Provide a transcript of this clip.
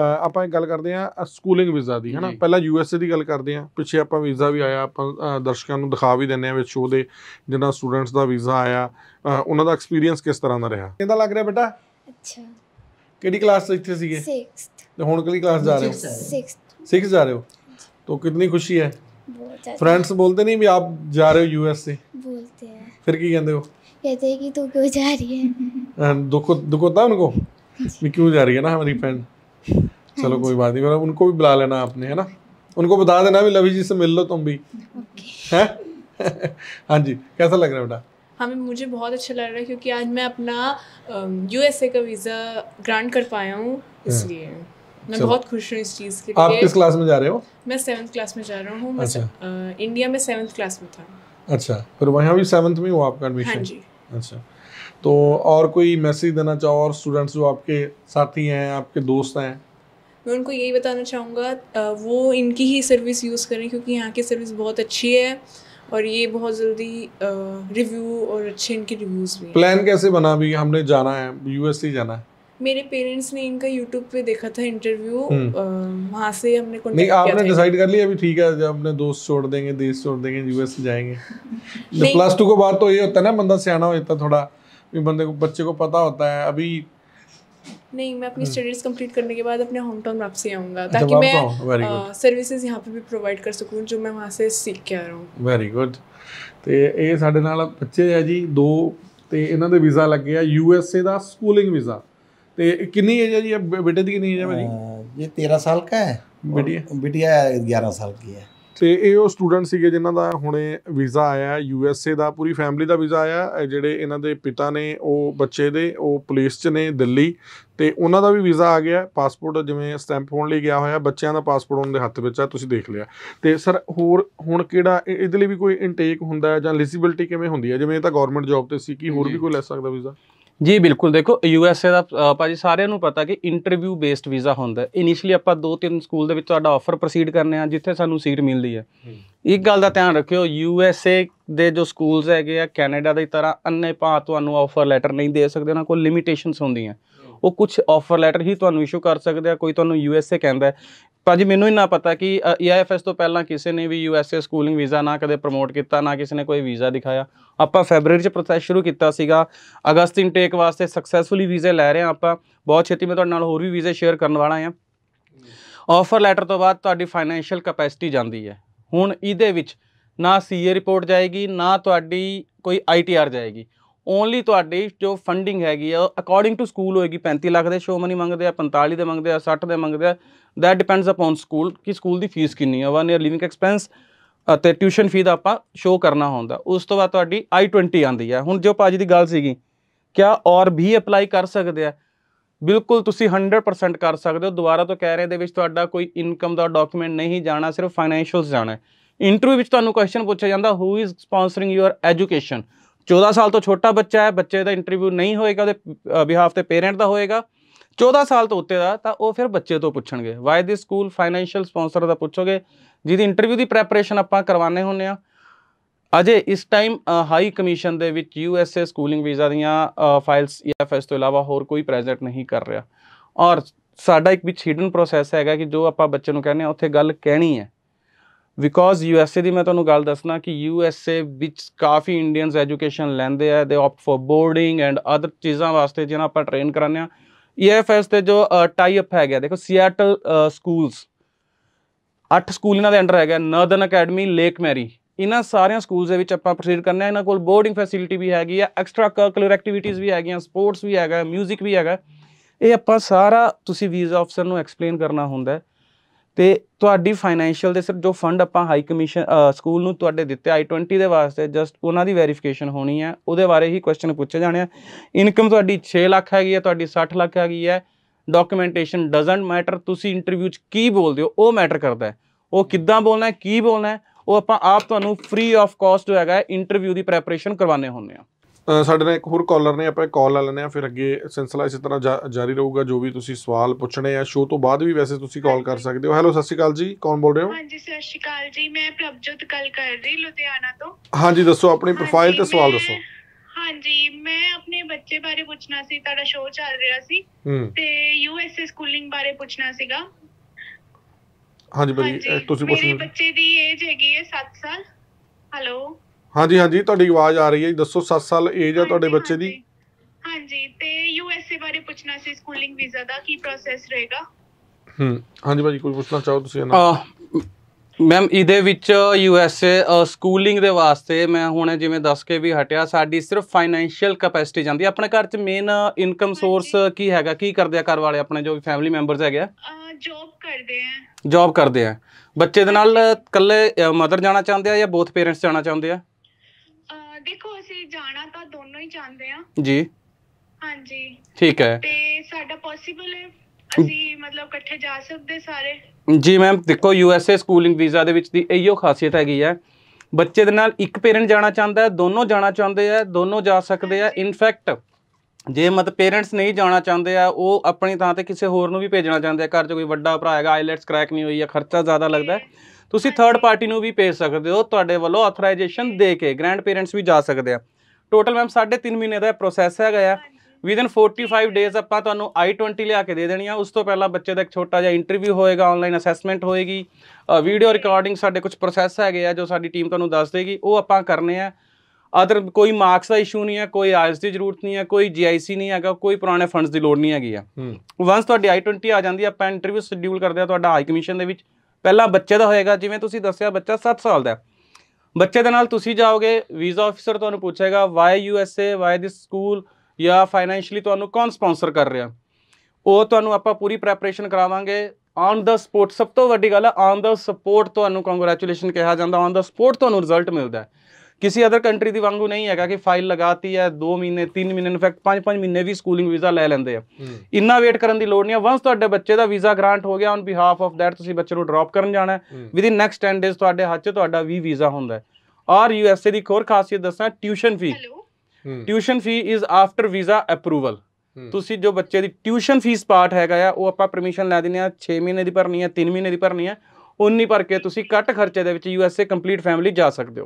ਆਪਾਂ ਗੱਲ ਕਰਦੇ ਆ ਸਕੂਲਿੰਗ ਵੀਜ਼ਾ ਦੀ ਹਨਾ ਪਹਿਲਾਂ ਯੂ ਐਸ ਏ ਦੀ ਗੱਲ ਕਰਦੇ ਆ ਪਿੱਛੇ ਆਪਾਂ ਵੀਜ਼ਾ ਵੀ ਆਇਆ ਆਪਾਂ ਦਰਸ਼ਕਾਂ ਨੂੰ ਦਿਖਾ ਵੀ ਦਿੰਨੇ ਆ ਵਿੱਚ ਸ਼ੋਅ ਦੇ ਜਿਹਨਾਂ ਸਟੂਡੈਂਟਸ ਦਾ ਵੀਜ਼ਾ ਆਇਆ ਉਹਨਾਂ ਦਾ ਐਕਸਪੀਰੀਅੰਸ ਕਿਸ ਤਰ੍ਹਾਂ ਦਾ ਰਿਹਾ ਕਿੰਦਾ ਲੱਗ ਰਿਹਾ ਬੇਟਾ ਅੱਛਾ ਕਿਹੜੀ ਕਲਾਸ ਇੱਥੇ ਸੀਗੇ 6th ਤੇ ਹੁਣ ਕਿਹੜੀ ਕਲਾਸ ਜਾ ਰਹੇ ਹੋ 6th 6th ਜਾ ਰਹੇ ਹੋ ਤੋ ਕਿੰਨੀ ਖੁਸ਼ੀ ਹੈ ਬਹੁਤ बोलते ਫਰੈਂਡਸ ਬੋਲਦੇ आप ਵੀ ਆਪ ਜਾ ਰਹੇ ਹੋ ਯੂ ਐਸ फिर ਬੋਲਦੇ ਆ ਫਿਰ ਕੀ ਕਹਿੰਦੇ कि तू तो क्यों जा रही है दुख दुख होता है उनको भी क्यों जा रही है ना हमारी फ्रेंड चलो कोई बात नहीं उनको भी बुला लेना आपने है ना उनको बता देना भी लवी जी से मिल लो तुम भी okay. हाँ जी कैसा लग रहा है बेटा हमें हाँ, मुझे बहुत अच्छा लग रहा है क्योंकि आज मैं अपना यूएसए का वीज़ा ग्रांट कर पाया हूँ हाँ। इसलिए मैं बहुत खुश हूँ इस चीज़ के लिए आप किस क्लास में जा रहे हो मैं सेवन्थ क्लास में जा रहा हूँ अच्छा इंडिया में सेवन्थ क्लास में था अच्छा फिर वहाँ भी सेवन्थ में हुआ आपका एडमिशन हाँ जी अच्छा तो और कोई मैसेज देना चाहो और स्टूडेंट्स जो आपके साथी हैं आपके दोस्त हैं मैं उनको यही बताना चाहूँगा वो इनकी ही सर्विस यूज़ करें क्योंकि यहाँ की सर्विस बहुत अच्छी है और ये बहुत जल्दी रिव्यू और अच्छे इनके रिव्यूज़ भी प्लान कैसे बना भी हमने जाना है यूएसए जाना है मेरे पेरेंट्स ने इनका यूट्यूब पे देखा था इंटरव्यू हम्म। वहाँ से हमने नहीं आपने डिसाइड कर लिया अभी ठीक है जब अपने दोस्त छोड़ देंगे देश छोड़ देंगे यूएस जाएंगे प्लस टू के बाद तो ये होता है ना बंदा सियाना हो जाता थोड़ा ਵੀ ਬੰਦੇ ਕੋ ਬੱਚੇ ਕੋ ਪਤਾ ਹੁੰਦਾ ਹੈ ਅਭੀ ਨਹੀਂ ਮੈਂ ਆਪਣੀ ਸਟੱਡੀਜ਼ ਕੰਪਲੀਟ ਕਰਨ ਕੇ ਬਾਅਦ ਆਪਣੇ ਹੋਮ ਟਾਊਨ ਵਾਪਸ ਆਉਂਗਾ ਤਾਂ ਕਿ ਮੈਂ ਸਰਵਿਸਿਜ਼ ਯਹਾਂ ਪੇ ਵੀ ਪ੍ਰੋਵਾਈਡ ਕਰ ਸਕੂੰ ਜੋ ਮੈਂ ਵਹਾਂ ਸੇ ਸਿੱਖ ਕੇ ਆ ਰਹਾ ਹੂੰ ਵੈਰੀ ਗੁੱਡ ਤੇ ਇਹ ਸਾਡੇ ਨਾਲ ਬੱਚੇ ਹੈ ਜੀ ਦੋ ਤੇ ਇਹਨਾਂ ਦੇ ਵੀਜ਼ਾ ਲੱਗੇ ਆ ਯੂ ਐਸ ਏ ਦਾ ਸਕੂਲਿੰਗ ਵੀਜ਼ਾ ਤੇ ਕਿੰਨੀ ਏਜ ਹੈ ਜੀ ਬੇਟੇ ਦੀ ਕਿੰਨੀ ਏਜ ਹੈ ਜੀ ਇਹ 13 ਸਾਲ ਦਾ ਹੈ ਬਿਟੀਆ ਬਿਟੀਆ 11 ਸਾਲ ਕੀ ਹੈ ਤੇ ਇਹ ਉਹ ਸਟੂਡੈਂਟ ਸੀਗੇ ਜਿਨ੍ਹਾਂ ਦਾ ਹੁਣੇ ਵੀਜ਼ਾ ਆਇਆ ਯੂ ਐਸ ਏ ਦਾ ਪੂਰੀ ਫੈਮਿਲੀ ਦਾ ਵੀਜ਼ਾ ਆਇਆ ਜਿਹੜੇ ਇਹਨਾਂ ਦੇ ਪਿਤਾ ਨੇ ਉਹ ਬੱਚੇ ਦੇ ਉਹ ਪੁਲਿਸ 'ਚ ਨੇ ਦਿੱਲੀ ਤੇ ਉਹਨਾਂ ਦਾ ਵੀ ਵੀਜ਼ਾ ਆ ਗਿਆ ਪਾਸਪੋਰਟ ਜਿਵੇਂ ਸਟੈਂਪ ਹੋਣ ਲਈ ਗਿਆ ਹੋਇਆ ਬੱਚਿਆਂ ਦਾ ਪਾਸਪੋਰਟ ਉਹਨਾਂ ਦੇ ਹੱਥ ਵਿੱਚ ਆ ਤੁਸੀਂ ਦੇਖ ਲਿਆ ਤੇ ਸਰ ਹੋਰ ਹੁਣ ਕਿਹੜਾ ਇਹਦੇ ਲਈ ਵੀ ਕੋਈ ਇਨਟੇਕ ਹੁੰਦਾ ਜਾਂ ਐਲੀਜੀਬਿਲਟੀ ਕਿਵੇਂ ਹੁੰਦੀ ਹੈ ਜਿਵੇਂ ਇਹ ਤਾਂ ਗਵਰਨਮੈਂਟ ਜੌਬ ਤੇ ਸੀ ਕੀ ਹੋਰ ਵੀ ਕੋਈ ਲੈ ਸਕਦਾ ਵੀਜ਼ਾ ਜੀ ਬਿਲਕੁਲ ਦੇਖੋ ਯੂ ਐਸ ਏ ਦਾ ਭਾਜੀ ਸਾਰਿਆਂ ਨੂੰ ਪਤਾ ਕਿ ਇੰਟਰਵਿਊ ਬੇਸਡ ਵੀਜ਼ਾ ਹੁੰਦਾ ਇਨੀਸ਼ੀਅਲੀ ਆਪਾਂ ਦੋ ਤਿੰਨ ਸਕੂਲ ਦੇ ਵਿੱਚ ਤੁਹਾਡਾ ਆਫਰ ਪ੍ਰੋਸੀਡ ਕਰਨੇ ਆ ਜਿੱਥੇ ਸਾਨੂੰ ਸੀਟ ਮਿਲਦੀ ਹੈ ਇੱਕ ਗੱਲ ਦਾ ਧਿਆਨ ਰੱਖਿਓ ਯੂ ਐਸ ਏ ਦੇ ਜੋ ਸਕੂਲਸ ਹੈਗੇ ਆ ਕੈਨੇਡਾ ਦੀ ਤਰ੍ਹਾਂ ਅੰਨੇ ਭਾ ਤੁਹਾਨੂੰ ਆਫਰ ਲੈਟਰ ਨਹੀਂ ਦੇ ਸਕਦੇ ਉਹਨਾਂ ਕੋਲ ਲਿਮਿਟੇਸ਼ਨਸ ਹੁੰਦੀਆਂ ਉਹ ਕੁਝ ਆਫਰ ਲੈਟਰ ਹੀ ਤੁਹਾਨੂੰ ਇਸ਼ੂ ਕਰ ਸਕਦੇ ਆ ਕੋਈ ਤੁਹਾਨੂੰ ਯੂ ਐਸ ਏ ਕਹਿੰਦਾ ਭਾਜੀ ਮੈਨੂੰ ਹੀ ਨਾ ਪਤਾ ਕਿ EIFS ਤੋਂ ਪਹਿਲਾਂ ਕਿਸੇ ਨੇ ਵੀ USA ਸਕੂਲਿੰਗ ਵੀਜ਼ਾ ਨਾ ਕਦੇ ਪ੍ਰਮੋਟ ਕੀਤਾ ਨਾ ਕਿਸੇ ਨੇ ਕੋਈ ਵੀਜ਼ਾ ਦਿਖਾਇਆ ਆਪਾਂ ਫੈਬਰੂਅਰੀ 'ਚ ਪ੍ਰੋਸੈਸ ਸ਼ੁਰੂ ਕੀਤਾ ਸੀਗਾ ਅਗਸਤ ਇਨਟੇਕ ਵਾਸਤੇ ਸਕਸੈਸਫੁਲੀ ਵੀਜ਼ੇ ਲੈ ਰਹੇ ਆ ਆਪਾਂ ਬਹੁਤ ਛੇਤੀ ਮੈਂ ਤੁਹਾਡੇ ਨਾਲ ਹੋਰ ਵੀ ਵੀਜ਼ੇ ਸ਼ੇਅਰ ਕਰਨ ਵਾਲਾ ਆ ਆਫਰ ਲੈਟਰ ਤੋਂ ਬਾਅਦ ਤੁਹਾਡੀ ਫਾਈਨੈਂਸ਼ੀਅਲ ਕੈਪੈਸਿਟੀ ਜਾਂਦੀ ਹੈ ਹੁਣ ਇਹਦੇ ਵਿੱਚ ਨਾ ਸੀਏ ਰਿਪੋਰਟ ਜਾਏਗੀ ਨਾ ਤੁਹਾਡੀ ਕੋਈ ਆਈਟੀਆਰ ਜਾਏਗੀ ਓਨਲੀ ਤੁਹਾਡੀ ਜੋ ਫੰਡਿੰਗ ਹੈਗੀ ਆ ਅਕੋਰਡਿੰਗ ਟੂ ਸਕੂਲ ਹੋਏਗੀ 35 ਲੱਖ ਦੇ ਸ਼ੋ ਮਨੀ ਮੰਗਦੇ ਆ 45 ਦੇ ਮੰਗਦੇ ਆ 60 ਦੇ ਮੰਗਦੇ ਆ ਦੈਟ ਡਿਪੈਂਡਸ ਅਪਨ ਸਕੂਲ ਕਿ ਸਕੂਲ ਦੀ ਫੀਸ ਕਿੰਨੀ ਆ ਵਨ ਇਅਰ ਲਿਵਿੰਗ ਐਕਸਪੈਂਸ ਅਤੇ ਟਿਊਸ਼ਨ ਫੀ ਦਾ ਆਪਾਂ ਸ਼ੋ ਕਰਨਾ ਹੁੰਦਾ ਉਸ ਤੋਂ ਬਾਅਦ ਤੁਹਾਡੀ I20 ਆਂਦੀ ਆ ਹੁਣ ਜੋ ਪਾਜੀ ਦੀ ਗੱਲ ਸੀਗੀ ਕਿਆ ਔਰ ਵੀ ਅਪਲਾਈ ਕਰ ਸਕਦੇ ਆ ਬਿਲਕੁਲ ਤੁਸੀਂ 100% ਕਰ ਸਕਦੇ ਹੋ ਦੁਬਾਰਾ ਤੋਂ ਕਹਿ ਰਹੇ ਦੇ ਵਿੱਚ ਤੁਹਾਡਾ ਕੋਈ ਇਨਕਮ ਦਾ ਡਾਕੂਮੈਂਟ ਨਹੀਂ ਜਾਣਾ ਸਿਰਫ ਫਾਈਨੈਂਸ਼ੀਅਲਸ ਜਾਣਾ ਇੰਟਰਵਿਊ ਵਿੱਚ ਤੁਹਾਨੂੰ ਕੁਐਸਚਨ ਪੁੱਛਿਆ ਜਾਂਦਾ who is sponsoring your education 14 ਸਾਲ ਤੋਂ ਛੋਟਾ ਬੱਚਾ ਹੈ ਬੱਚੇ ਦਾ ਇੰਟਰਵਿਊ ਨਹੀਂ ਹੋਏਗਾ ਉਹਦੇ ਬਿਹਾਫ ਤੇ ਪੇਰੈਂਟ ਦਾ ਹੋਏਗਾ 14 ਸਾਲ ਤੋਂ ਉੱਤੇ ਦਾ ਤਾਂ ਉਹ ਫਿਰ ਬੱਚੇ ਤੋਂ ਪੁੱਛਣਗੇ why this school financial sponsor ਦਾ ਪੁੱਛੋਗੇ ਜਿਹਦੀ ਇੰਟਰਵਿਊ ਦੀ ਪ੍ਰੈਪਰੇਸ਼ਨ ਆਪਾਂ ਕਰਵਾਉਣੇ ਹੁੰਨੇ ਆ ਅਜੇ ਇਸ ਟਾਈਮ ਹਾਈ ਕਮਿਸ਼ਨ ਦੇ ਵਿੱਚ U S A schooling visa ਦੀਆਂ ਫਾਈਲਸ ਈਐਫਐਸ e ਤੋਂ ਇਲਾਵਾ ਹੋਰ ਕੋਈ ਪ੍ਰੈਜ਼ੈਂਟ ਨਹੀਂ ਕਰ ਰਿਹਾ ਔਰ ਸਾਡਾ ਇੱਕ ਵਿੱਚ ਹਿਡਨ ਪ੍ਰੋਸੈਸ ਹੈਗਾ ਕਿ ਜੋ ਆਪਾਂ ਬੱਚੇ ਨੂੰ ਕਹਿੰਦੇ ਆ ਉੱਥੇ ਗੱਲ ਕਹਿਣੀ ਹੈ ਬਿਕੋਜ਼ ਯੂਐਸਏ ਦੀ ਮੈਂ ਤੁਹਾਨੂੰ ਗੱਲ ਦੱਸਣਾ ਕਿ ਯੂਐਸਏ ਵਿੱਚ ਕਾਫੀ ਇੰਡੀਅਨਸ ਐਜੂਕੇਸ਼ਨ ਲੈਂਦੇ ਆ ਦੇ opt for boarding and other ਚੀਜ਼ਾਂ ਵਾਸਤੇ ਜਿਹਨਾਂ ਆਪਾਂ ਟ੍ਰੇਨ ਕਰਾਉਂਦੇ e ਆ ਈਐਫਐਸ ਤੇ ਜੋ ਟਾਈ ਅਪ ਹੈਗਾ ਦੇਖੋ ਸਿਆਟਲ ਸਕੂਲਸ 8 ਸਕੂਲ ਇਹਨਾਂ ਦੇ ਅੰਡਰ ਹੈਗਾ ਨਰਦਨ ਅਕੈਡਮੀ ਲੇਕ ਮੈਰੀ ਇਹਨਾਂ ਸਾਰਿਆਂ ਸਕੂਲਸ ਦੇ ਵਿੱਚ ਆਪਾਂ ਪ੍ਰੋਸੀਡ ਕਰਨਾ ਇਹਨਾਂ ਕੋਲ ਬੋਰਡਿੰਗ ਫੈਸਿਲਿਟੀ ਵੀ ਹੈਗੀ ਆ ਐਕਸਟਰਾ ਕਰਿਕੂਲਰ ਐਕਟੀਵਿਟੀਜ਼ ਵੀ ਹੈਗੀਆਂ ਸਪੋਰਟਸ ਵੀ ਹੈਗਾ ਮਿਊਜ਼ਿਕ ਵੀ ਹੈਗਾ ਇਹ ਆਪਾਂ ਸਾਰਾ ਤੁਸੀਂ ਵੀਜ਼ਾ ਆਫਸਰ ਨੂੰ ਐਕਸਪਲੇਨ ਕਰਨਾ ਹੁੰਦਾ ਤੇ ਤੁਹਾਡੀ ਫਾਈਨੈਂਸ਼ੀਅਲ ਦੇ ਸਿਰ ਜੋ ਫੰਡ ਆਪਾਂ ਹਾਈ ਕਮਿਸ਼ਨ ਸਕੂਲ ਨੂੰ ਤੁਹਾਡੇ ਦਿੱਤੇ I20 ਦੇ ਵਾਸਤੇ ਜਸਟ ਉਹਨਾਂ ਦੀ ਵੈਰੀਫਿਕੇਸ਼ਨ ਹੋਣੀ ਹੈ ਉਹਦੇ ਬਾਰੇ ਹੀ ਕੁਐਸਚਨ ਪੁੱਛੇ ਜਾਣੇ ਆ ਇਨਕਮ ਤੁਹਾਡੀ 6 ਲੱਖ ਹੈਗੀ ਹੈ ਤੁਹਾਡੀ 60 ਲੱਖ ਹੈਗੀ ਹੈ ਡਾਕੂਮੈਂਟੇਸ਼ਨ ਡਸਨਟ ਮੈਟਰ ਤੁਸੀਂ ਇੰਟਰਵਿਊ 'ਚ ਕੀ ਬੋਲਦੇ ਹੋ ਉਹ ਮੈਟਰ ਕਰਦਾ ਹੈ ਉਹ ਕਿੱਦਾਂ ਬੋਲਣਾ ਹੈ ਕੀ ਬੋਲਣਾ ਹੈ ਉਹ ਆਪਾਂ ਆਪ ਤੁਹਾਨੂੰ ਫ੍ਰੀ ਆਫ ਕਾਸਟ ਹੈਗਾ ਇੰਟਰਵਿਊ ਦੀ ਪ੍ਰੈਪਰੇਸ਼ਨ ਕਰਵਾਉਣੇ ਹੁੰਦੇ ਆ ਸਾਡੇ ਨਾਲ ਇੱਕ ਹੋਰ ਕਾਲਰ ਨੇ ਆਪਾਂ ਕਾਲ ਲੈ ਲੈਨੇ ਆ ਫਿਰ ਅੱਗੇ ਸਿਲਸਿਲਾ ਇਸੇ ਤਰ੍ਹਾਂ ਜਾਰੀ ਰਹੂਗਾ ਜੋ ਵੀ ਤੁਸੀਂ ਸਵਾਲ ਪੁੱਛਣੇ ਆ ਸ਼ੋਅ ਤੋਂ ਬਾਅਦ ਵੀ ਵੈਸੇ ਤੁਸੀਂ ਕਾਲ ਕਰ ਸਕਦੇ ਹੋ ਹੈਲੋ ਸਤਿ ਸ਼੍ਰੀ ਅਕਾਲ ਜੀ ਕੌਣ ਬੋਲ ਰਹੇ ਹੋ ਹਾਂਜੀ ਸਤਿ ਸ਼੍ਰੀ ਅਕਾਲ ਜੀ ਮੈਂ ਪ੍ਰਭਜੋਤ ਗੱਲ ਕਰ ਰਹੀ ਲੁਧਿਆਣਾ ਤੋਂ ਹਾਂਜੀ ਦੱਸੋ ਆਪਣੀ ਪ੍ਰੋਫਾਈਲ ਤੇ ਸਵਾਲ ਦੱਸੋ ਹਾਂਜੀ ਮੈਂ ਆਪਣੇ ਬੱਚੇ ਬਾਰੇ ਪੁੱਛਣਾ ਸੀ ਤੁਹਾਡਾ ਸ਼ੋਅ ਚੱਲ ਰਿਹਾ ਸੀ ਤੇ ਯੂ ਐਸ ਐਸ ਸਕੂਲਿੰਗ ਬਾਰੇ ਪੁੱਛਣਾ ਸੀਗਾ ਹਾਂਜੀ ਬਈ ਤੁਸੀਂ ਪੁੱਛੋ ਮੇਰੇ ਬੱਚੇ ਦੀ ਏਜ ਹੈਗੀ ਹੈ 7 ਸਾਲ ਹੈਲੋ ਹਾਂਜੀ ਹਾਂਜੀ ਤੁਹਾਡੀ ਆਵਾਜ਼ ਆ ਰਹੀ ਹੈ ਦੱਸੋ 7 ਸਾਲ ਏਜ ਆ ਤੁਹਾਡੇ ਬੱਚੇ ਦੀ ਹਾਂਜੀ ਤੇ ਯੂਐਸਏ ਬਾਰੇ ਪੁੱਛਣਾ ਸੀ ਸਕੂਲਿੰਗ ਵੀਜ਼ਾ ਦਾ ਕੀ ਪ੍ਰੋਸੈਸ ਰਹੇਗਾ ਹੂੰ ਹਾਂਜੀ ਭਾਜੀ ਕੋਈ ਪੁੱਛਣਾ ਚਾਹੋ ਤੁਸੀਂ ਇਹਨਾਂ ਮੈਮ ਇਹਦੇ ਵਿੱਚ ਯੂਐਸਏ ਸਕੂਲਿੰਗ ਦੇ ਵਾਸਤੇ ਮੈਂ ਹੁਣ ਜਿਵੇਂ ਦੱਸ ਕੇ ਵੀ ਹਟਿਆ ਸਾਡੀ ਸਿਰਫ ਫਾਈਨੈਂਸ਼ੀਅਲ ਕਪੈਸਿਟੀ ਜਾਂਦੀ ਆਪਣੇ ਘਰ 'ਚ ਮੇਨ ਇਨਕਮ ਸੋਰਸ ਕੀ ਹੈਗਾ ਕੀ ਕਰਦੇ ਆ ਘਰ ਵਾਲੇ ਆਪਣੇ ਜੋ ਫੈਮਿਲੀ ਮੈਂਬਰਸ ਹੈਗੇ ਆ ਜੌਬ ਕਰਦੇ ਆ ਜੌਬ ਕਰਦੇ ਆ ਬੱਚੇ ਦੇ ਨਾਲ ਇਕੱਲੇ ਮਦਰ ਜਾਣਾ ਚਾਹੁੰਦੇ ਆ ਜਾਂ ਬੋਥ ਪੇਰੈਂਟਸ ਜਾਣਾ ਚਾਹੁੰਦੇ ਆ ਦੇਖੋ ਅਸੀਂ ਜਾਣਾ ਤਾਂ ਦੋਨੋਂ ਹੀ ਚਾਹੁੰਦੇ ਆ ਜੀ ਹਾਂਜੀ ਠੀਕ ਹੈ ਤੇ ਸਾਡਾ ਪੋਸੀਬਲ ਹੈ ਅਸੀਂ ਮਤਲਬ ਇਕੱਠੇ ਜਾ ਸਕਦੇ ਸਾਰੇ ਜੀ ਮੈਮ ਦੇਖੋ U S A schooling visa ਦੇ ਵਿੱਚ ਦੀ ਇਹੋ ਖਾਸੀਅਤ ਹੈਗੀ ਹੈ ਬੱਚੇ ਦੇ ਨਾਲ ਇੱਕ ਪੇਰੈਂਟ ਜਾਣਾ ਚਾਹੁੰਦਾ ਹੈ ਦੋਨੋਂ ਜਾਣਾ ਚਾਹੁੰਦੇ ਆ ਦੋਨੋਂ ਜਾ ਸਕਦੇ ਆ ਇਨਫੈਕਟ ਜੇ ਮਤ ਪੇਰੈਂਟਸ ਨਹੀਂ ਜਾਣਾ ਚਾਹੁੰਦੇ ਆ ਉਹ ਆਪਣੀ ਥਾਂ ਤੇ ਕਿਸੇ ਹੋਰ ਨੂੰ ਵੀ ਭੇਜਣਾ ਚਾਹੁੰਦੇ ਆ ਘਰ 'ਚ ਕੋਈ ਵੱਡਾ ਭਰਾ ਹੈਗਾ ਆਈਲੈਟਸ ਕ੍ਰੈਕ ਨਹੀਂ ਹੋਈ ਆ ਖਰਚਾ ਜ਼ਿਆਦਾ ਲੱਗਦਾ ਤੁਸੀਂ ਥਰਡ ਪਾਰਟੀ ਨੂੰ ਵੀ ਭੇਜ ਸਕਦੇ ਹੋ ਤੁਹਾਡੇ ਵੱਲੋਂ ਆਥੋਰਾਈਜੇਸ਼ਨ ਦੇ ਕੇ ਗ੍ਰੈਂਡ ਪੇਰੈਂਟਸ ਵੀ ਜਾ ਸਕਦੇ ਆ ਟੋਟਲ ਮੈਮ 3.5 ਮਹੀਨੇ ਦਾ ਪ੍ਰੋਸੈਸ ਹੈਗਾ ਆ ਵਿਦਨ 45 ਡੇਜ਼ ਆਪਾਂ ਤੁਹਾਨੂੰ i20 ਲਿਆ ਕੇ ਦੇ ਦੇਣੀ ਆ ਉਸ ਤੋਂ ਪਹਿਲਾਂ ਬੱਚੇ ਦਾ ਇੱਕ ਛੋਟਾ ਜਿਹਾ ਇੰਟਰਵਿਊ ਹੋਏਗਾ ਆਨਲਾਈਨ ਅਸੈਸਮੈਂਟ ਹੋਏਗੀ ਵੀਡੀਓ ਰਿਕਾਰਡਿੰਗ ਸਾਡੇ ਕੁਝ ਪ੍ਰੋਸੈਸ ਹੈਗੇ ਆ ਜੋ ਸਾਡੀ ਟੀਮ ਤੁਹਾਨੂੰ ਦੱਸ ਦੇਗੀ ਉਹ ਆਪਾਂ ਕਰਨੇ ਆ ਅਦਰ ਕੋਈ ਮਾਰਕਸ ਦਾ ਇਸ਼ੂ ਨਹੀਂ ਹੈ ਕੋਈ ਆਇਲਸ ਦੀ ਜ਼ਰੂਰਤ ਨਹੀਂ ਹੈ ਕੋਈ ਜੀਆਈਸੀ ਨਹੀਂ ਹੈਗਾ ਕੋਈ ਪੁਰਾਣੇ ਫੰਡਸ ਦੀ ਲੋੜ ਨਹੀਂ ਹੈਗੀ ਆ ਵਾਂਸ ਤੁਹਾਡੀ ਆਈ20 ਆ ਜਾਂਦੀ ਆ ਆਪਾਂ ਇੰਟਰਵਿਊ ਸ਼ਡਿਊਲ ਕਰਦੇ ਆ ਤੁਹਾਡਾ ਹਾਈ ਕਮਿਸ਼ਨ ਦੇ ਵਿੱਚ ਪਹਿਲਾ ਬੱਚੇ ਦਾ ਹੋਏਗਾ ਜਿਵੇਂ ਤੁਸੀਂ ਦੱਸਿਆ ਬੱਚਾ 7 ਸਾਲ ਦਾ ਬੱਚੇ ਦੇ ਨਾਲ ਤੁਸੀਂ ਜਾਓਗੇ ਵੀਜ਼ਾ ਆਫੀਸਰ ਤੁਹਾਨੂੰ ਪੁੱਛੇਗਾ why U S A why this school ਜਾਂ ਫਾਈਨੈਂਸ਼ੀਅਲੀ ਤੁਹਾਨੂੰ ਕੌਣ ਸਪਾਂਸਰ ਕਰ ਰਿਹਾ ਉਹ ਤੁਹਾਨੂੰ ਆਪਾਂ ਪੂਰੀ ਪ੍ਰੈਪਰੇਸ਼ਨ ਕਰਾਵਾਂਗੇ ਔਨ ਦਾ ਸਪੋਰਟ ਸਭ ਤੋਂ ਵੱਡੀ ਗੱਲ ਹੈ ਔਨ ਦਾ ਸਪੋਰਟ ਤੁਹਾਨੂੰ ਕੰਗ੍ਰੈਚੁਲੇਸ਼ਨ ਕਿਹਾ ਜਾਂਦਾ ਔਨ ਦਾ ਸਪੋਰਟ ਤੁਹਾਨੂੰ ਰਿਜ਼ਲਟ ਮਿਲਦਾ ਹੈ ਕਿਸੇ ਅਦਰ ਕੰਟਰੀ ਦੀ ਵਾਂਗੂ ਨਹੀਂ ਹੈਗਾ ਕਿ ਫਾਈਲ ਲਗਾਤੀ ਹੈ 2 ਮਹੀਨੇ 3 ਮਹੀਨੇ ਇਨਫੈਕਟ 5-5 ਮਹੀਨੇ ਵੀ ਸਕੂਲਿੰਗ ਵੀਜ਼ਾ ਲੈ ਲੈਂਦੇ ਆ ਇੰਨਾ ਵੇਟ ਕਰਨ ਦੀ ਲੋੜ ਨਹੀਂ ਆ ਵਾਂਸ ਤੁਹਾਡੇ ਬੱਚੇ ਦਾ ਵੀਜ਼ਾ ਗ੍ਰਾਂਟ ਹੋ ਗਿਆ ਔਨ ਬਿਹਾਫ ਆਫ ਦੈਟ ਤੁਸੀਂ ਬੱਚੇ ਨੂੰ ਡ੍ਰੌਪ ਕਰਨ ਜਾਣਾ ਵਿਦ ਇਨ ਨੈਕਸਟ 10 ਡੇਸ ਤੁਹਾਡੇ ਹੱਥ 'ਚ ਤੁਹਾਡਾ ਵੀ ਵੀਜ਼ਾ ਹੁੰਦਾ ਹੈ ਔਰ ਯੂਐਸਏ ਦੀ ਹੋਰ ਖਾਸੀਅਤ ਦੱਸਾਂ tuition fee tuition fee is after visa approval ਤੁਸੀਂ ਜੋ ਬੱਚੇ ਦੀ ਟਿਊਸ਼ਨ ਫੀਸ ਪਾਰਟ ਹੈਗਾ ਆ ਉਹ ਆਪਾਂ ਪਰਮਿਸ਼ਨ ਲੈ ਦਿੰਨੇ ਆ 6 ਮਹੀਨੇ ਦੀ ਭਰਨੀ ਆ 3 ਮਹੀਨੇ ਦੀ ਭਰਨੀ ਆ ਉਨੀ ਭਰ ਕੇ ਤੁਸੀਂ ਘੱਟ ਖਰਚੇ ਦੇ ਵਿੱਚ ਏ ਕੰਪਲੀਟ ਫੈਮਿਲੀ ਜਾ ਸਕਦੇ ਹੋ